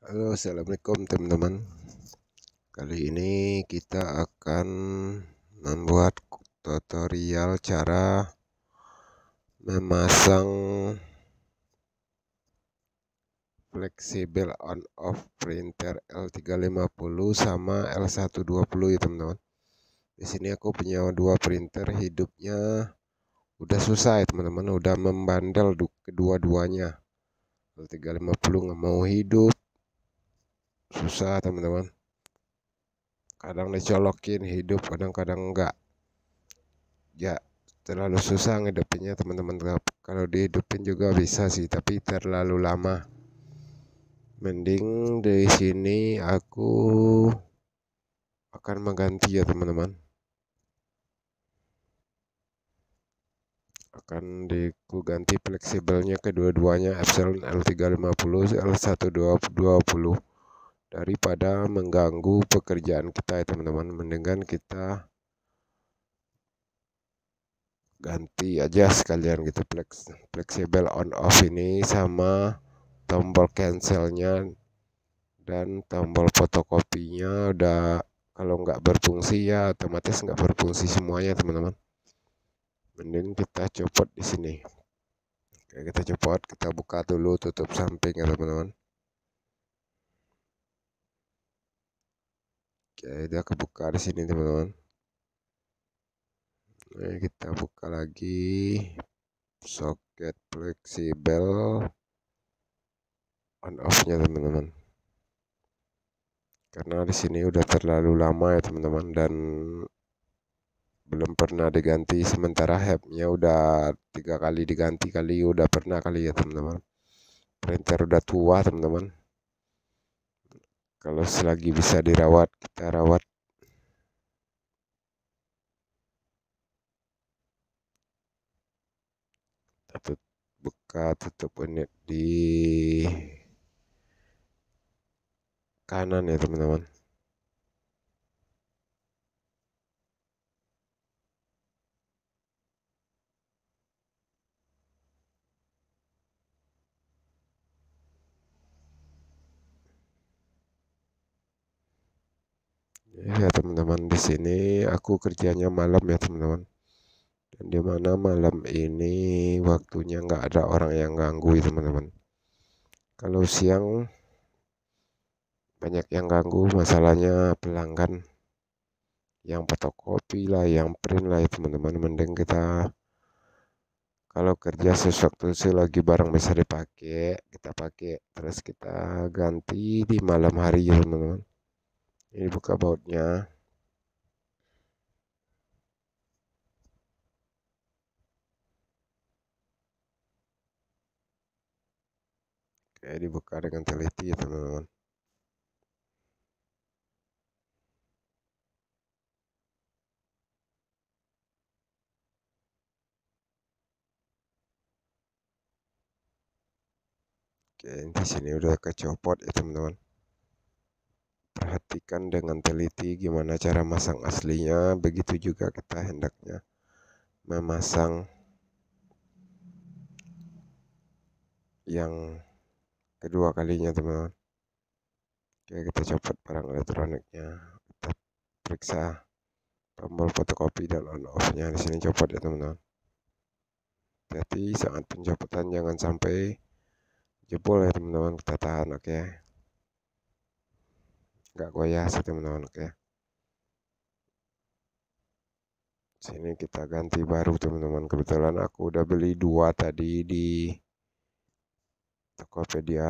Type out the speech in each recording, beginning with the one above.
Halo assalamualaikum teman-teman kali ini kita akan membuat tutorial cara memasang fleksibel on off printer L350 sama L120 ya teman-teman di sini aku punya dua printer hidupnya udah susah ya teman-teman udah membandel kedua-duanya L350 nggak mau hidup susah teman-teman kadang dicolokin hidup kadang-kadang enggak ya terlalu susah ngedepinnya teman-teman kalau dihidupin juga bisa sih tapi terlalu lama mending dari sini aku akan mengganti ya teman-teman akan diku ganti fleksibelnya kedua-duanya epsilon L350 L120 daripada mengganggu pekerjaan kita ya teman-teman mendingan kita ganti aja sekalian gitu flex flexible on off ini sama tombol cancelnya dan tombol fotokopinya udah kalau nggak berfungsi ya otomatis nggak berfungsi semuanya teman-teman mending kita copot di sini Oke, kita copot kita buka dulu tutup samping ya teman-teman Oke, aku buka di sini teman-teman. Nah, kita buka lagi soket fleksibel on off-nya teman-teman. Karena di sini udah terlalu lama ya teman-teman dan belum pernah diganti sementara hebnya udah tiga kali diganti kali udah pernah kali ya teman-teman. Printer udah tua teman-teman kalau selagi bisa dirawat kita rawat Tutup buka tutup unit di kanan ya teman-teman ya teman-teman di sini aku kerjanya malam ya teman-teman dan di mana malam ini waktunya nggak ada orang yang ganggu ya teman-teman kalau siang banyak yang ganggu masalahnya pelanggan yang fotokopi lah yang print lah ya teman-teman mending kita kalau kerja sesuatu sih lagi barang bisa dipakai kita pakai terus kita ganti di malam hari ya teman-teman ini buka bautnya Oke, dibuka dengan teliti ya teman-teman Oke, di sini udah kecopot ya teman-teman perhatikan dengan teliti gimana cara masang aslinya, begitu juga kita hendaknya memasang yang kedua kalinya teman-teman. Oke, kita copot barang elektroniknya. Kita periksa tombol fotokopi dan on off-nya di sini copot ya teman-teman. jadi sangat saat pencopotan jangan sampai jebol ya teman-teman kita tahan oke. Okay? nggak goyah sih teman-teman ya sini kita ganti baru teman-teman kebetulan aku udah beli dua tadi di Tokopedia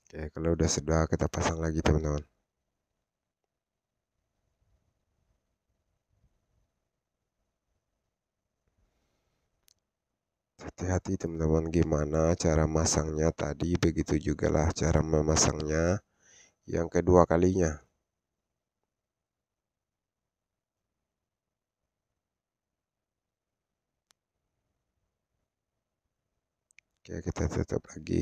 oke kalau udah sudah kita pasang lagi teman-teman hati-hati teman-teman gimana cara masangnya tadi begitu juga lah cara memasangnya yang kedua kalinya Oke kita tutup lagi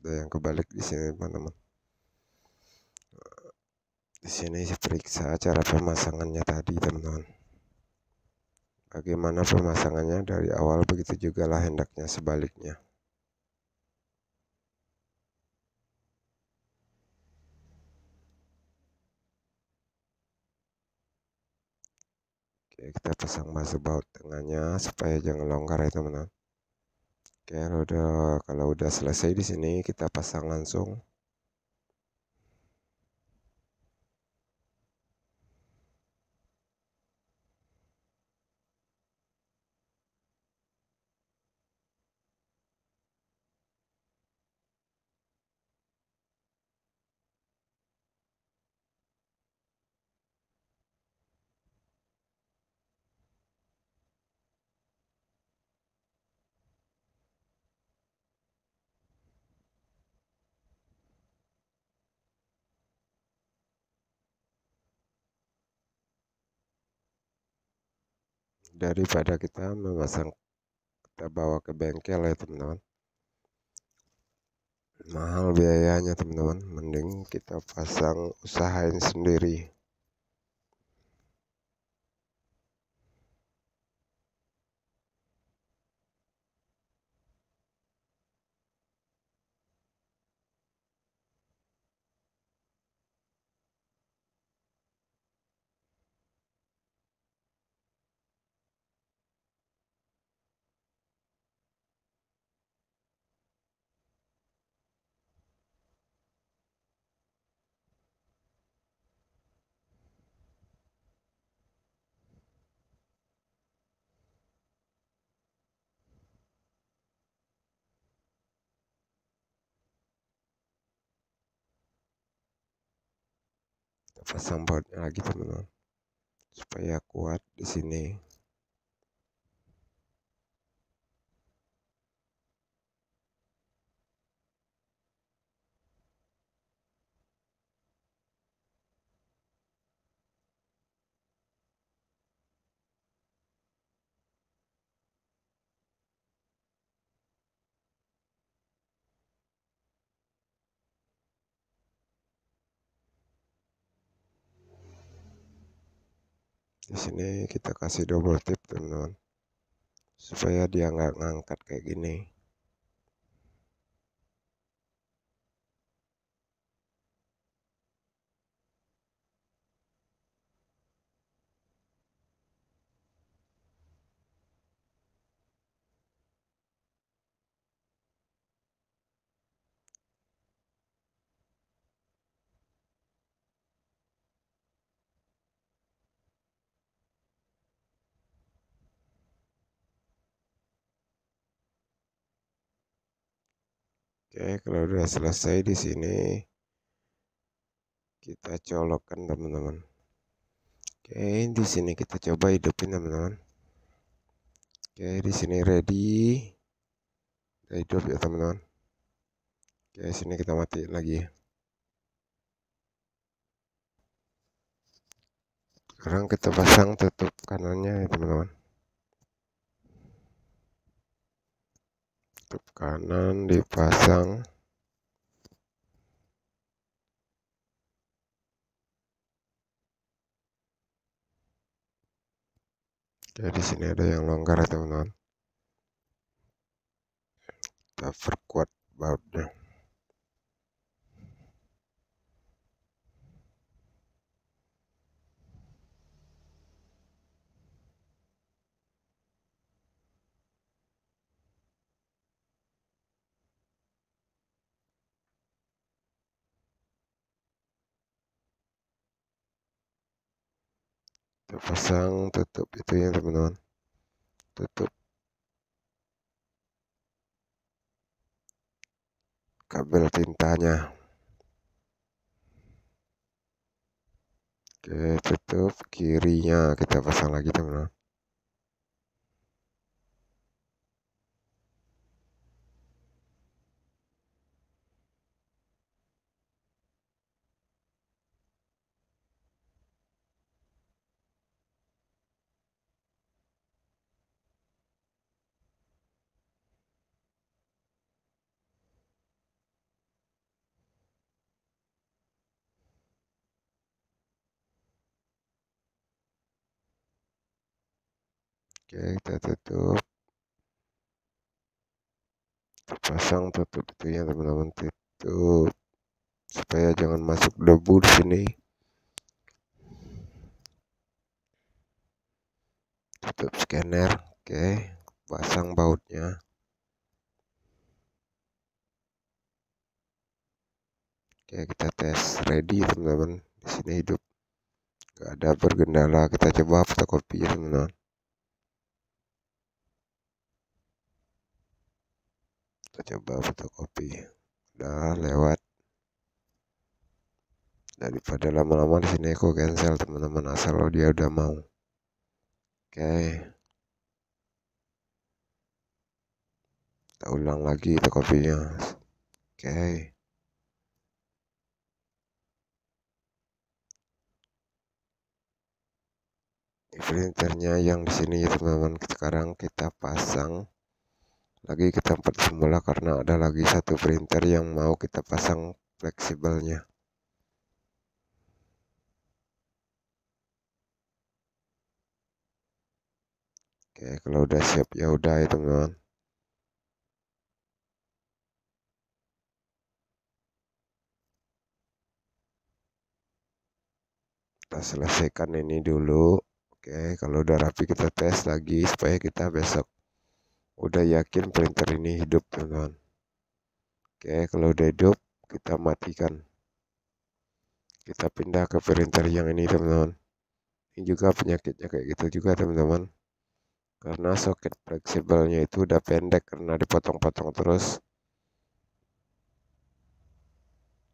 ada yang kebalik di sini teman-teman di sini periksa cara pemasangannya tadi teman-teman bagaimana pemasangannya dari awal begitu juga lah hendaknya sebaliknya Oke, kita pasang masuk baut tengahnya supaya jangan longgar ya teman-teman Oke, udah kalau udah selesai di sini kita pasang langsung daripada kita memasang kita bawa ke bengkel ya teman-teman mahal biayanya teman-teman mending kita pasang usahain sendiri pasang bautnya lagi teman-teman supaya kuat di sini di sini kita kasih double tip teman-teman supaya dia nggak ngangkat kayak gini Oke, kalau sudah selesai di sini kita colokkan teman-teman. Oke, di sini kita coba hidupin teman-teman. Oke, di sini ready. Kita hidup ya teman-teman. Oke, sini kita mati lagi Sekarang kita pasang tutup kanannya ya teman-teman. tutup kanan dipasang jadi sini ada yang longgar ya teman-teman. Kita perkuat bautnya. kita pasang tutup itu ya teman-teman tutup kabel tintanya oke tutup kirinya kita pasang lagi teman-teman Oke, kita tutup. Pasang tutup itu ya teman-teman, tutup supaya jangan masuk debu di sini. Tutup scanner. Oke, pasang bautnya. Oke, kita tes ready teman-teman. Di sini hidup. Gak ada bergendala. Kita coba fotokopi ya teman-teman. kita coba fotokopi udah lewat daripada lama-lama di sini aku cancel teman-teman asal lo dia udah mau oke okay. kita ulang lagi itu oke okay. printernya yang di sini ya teman-teman sekarang kita pasang lagi ke tempat semula karena ada lagi satu printer yang mau kita pasang fleksibelnya oke kalau udah siap ya udah ya teman-teman kita selesaikan ini dulu oke kalau udah rapi kita tes lagi supaya kita besok udah yakin printer ini hidup teman-teman oke kalau udah hidup kita matikan kita pindah ke printer yang ini teman-teman ini juga penyakitnya kayak gitu juga teman-teman karena soket fleksibelnya itu udah pendek karena dipotong-potong terus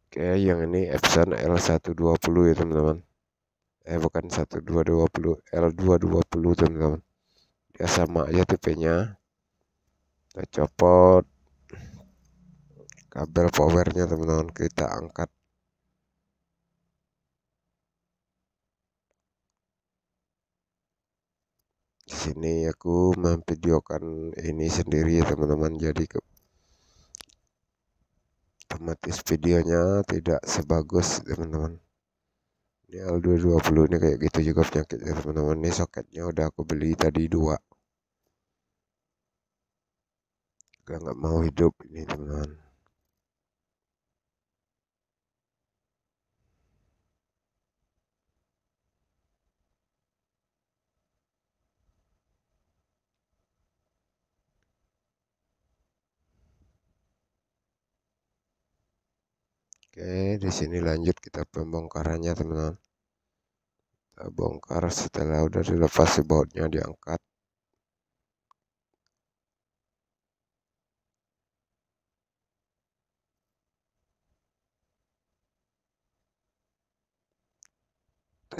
oke yang ini Epson L120 ya teman-teman eh bukan 1220 L220 teman-teman dia sama aja tipenya kita copot kabel powernya teman-teman kita angkat di sini aku memvideokan ini sendiri ya teman-teman jadi ke otomatis videonya tidak sebagus teman-teman ini L220 ini kayak gitu juga penyakitnya teman-teman ini soketnya udah aku beli tadi dua agak nggak mau hidup ini teman Oke, di sini lanjut kita pembongkarannya teman-teman. Kita bongkar setelah udah dilepas bautnya diangkat.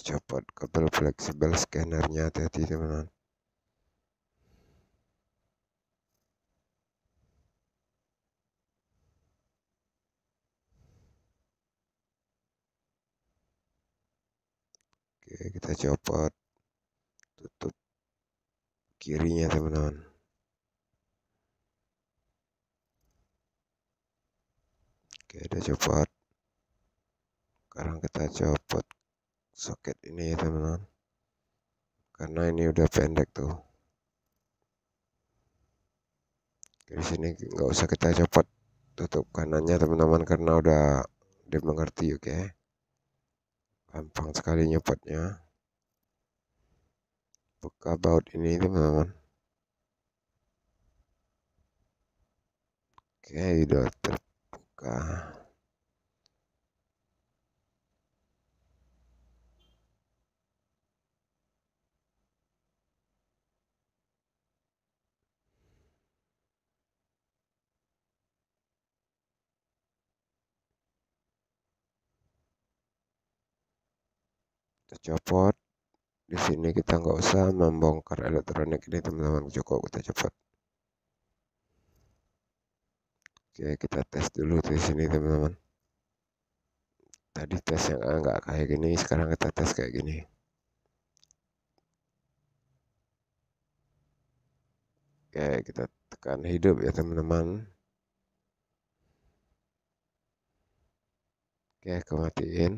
Copot kabel fleksibel scannernya hati-hati teman-teman oke kita copot tutup kirinya teman-teman oke udah copot sekarang kita copot soket ini ya teman-teman karena ini udah pendek tuh dari sini nggak usah kita copot tutup kanannya teman-teman karena udah dimengerti oke okay? gampang sekali nyopotnya buka baut ini teman-teman oke okay, udah terbuka tercopot di sini kita nggak usah membongkar elektronik ini teman-teman cukup kita copot oke kita tes dulu di sini teman-teman tadi tes yang nggak kayak gini sekarang kita tes kayak gini oke kita tekan hidup ya teman-teman oke aku matiin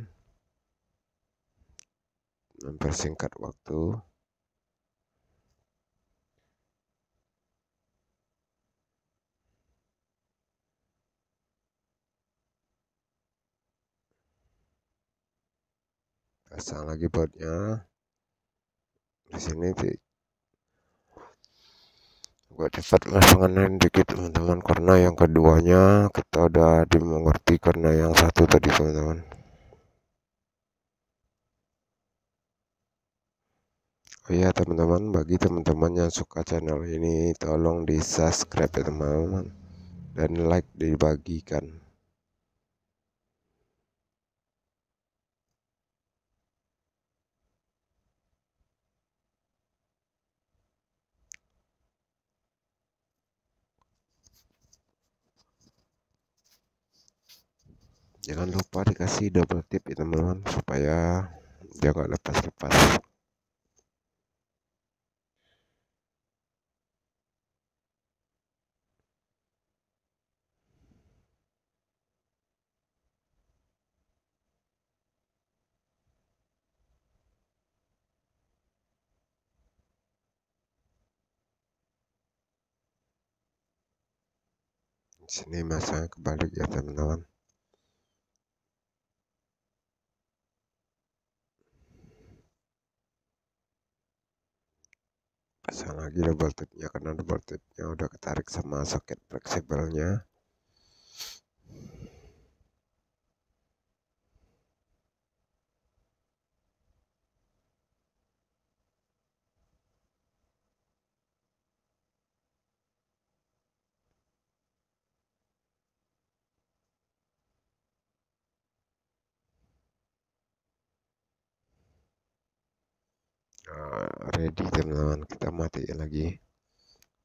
mempersingkat waktu pasang lagi bautnya di sini di gue cepat melaksanakan dikit teman-teman karena yang keduanya kita udah dimengerti karena yang satu tadi teman-teman Oh iya teman-teman, bagi teman-teman yang suka channel ini tolong di subscribe ya teman-teman dan like dibagikan. Jangan lupa dikasih double tip ya teman-teman supaya jangan lepas-lepas. sini masanya kebalik ya teman-teman pasang lagi double tipnya karena double tipnya udah ketarik sama soket fleksibelnya Eh, ready teman-teman kita matiin lagi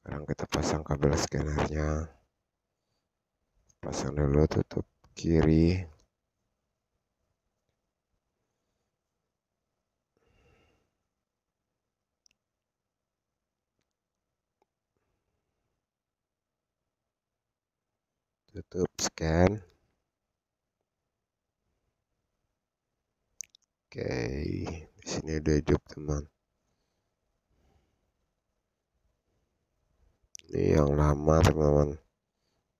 sekarang kita pasang kabel scannernya pasang dulu tutup kiri tutup scan oke okay. di sini udah hidup teman ini yang lama teman-teman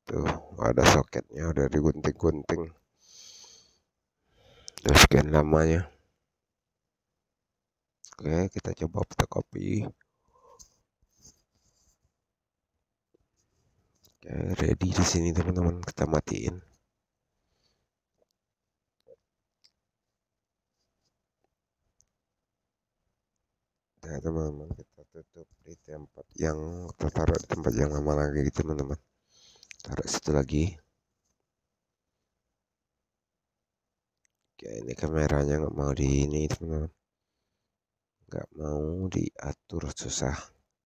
tuh ada soketnya udah digunting-gunting terus sekian lamanya oke kita coba kita copy oke ready di sini teman-teman kita matiin ya teman-teman kita tutup di tempat yang kita taruh di tempat yang lama lagi teman-teman Taruh situ lagi Oke ini kameranya nggak mau di ini teman-teman nggak mau diatur susah